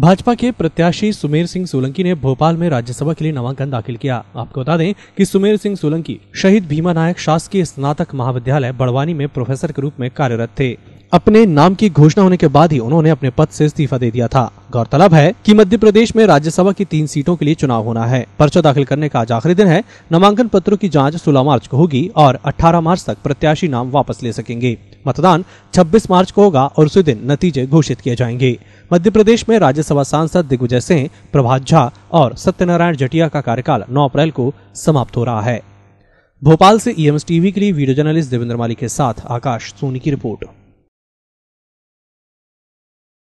भाजपा के प्रत्याशी सुमेर सिंह सोलंकी ने भोपाल में राज्यसभा के लिए नामांकन दाखिल किया आपको बता दें कि सुमेर सिंह सोलंकी शहीद भीमा नायक शासकीय स्नातक महाविद्यालय बड़वानी में प्रोफेसर के रूप में कार्यरत थे अपने नाम की घोषणा होने के बाद ही उन्होंने अपने पद से इस्तीफा दे दिया था गौरतलब है कि मध्य प्रदेश में राज्यसभा की तीन सीटों के लिए चुनाव होना है पर्चा दाखिल करने का आज आखिरी दिन है नामांकन पत्रों की जांच 16 मार्च को होगी और 18 मार्च तक प्रत्याशी नाम वापस ले सकेंगे मतदान 26 मार्च को होगा और उसी दिन नतीजे घोषित किए जाएंगे मध्य प्रदेश में राज्यसभा सांसद दिग्विजय सिंह प्रभात झा और सत्यनारायण जटिया का कार्यकाल नौ अप्रैल को समाप्त हो रहा है भोपाल से ईएमएस e टीवी के लिए वीडियो जर्नलिस्ट देवेंद्र माली के साथ आकाश सोनी की रिपोर्ट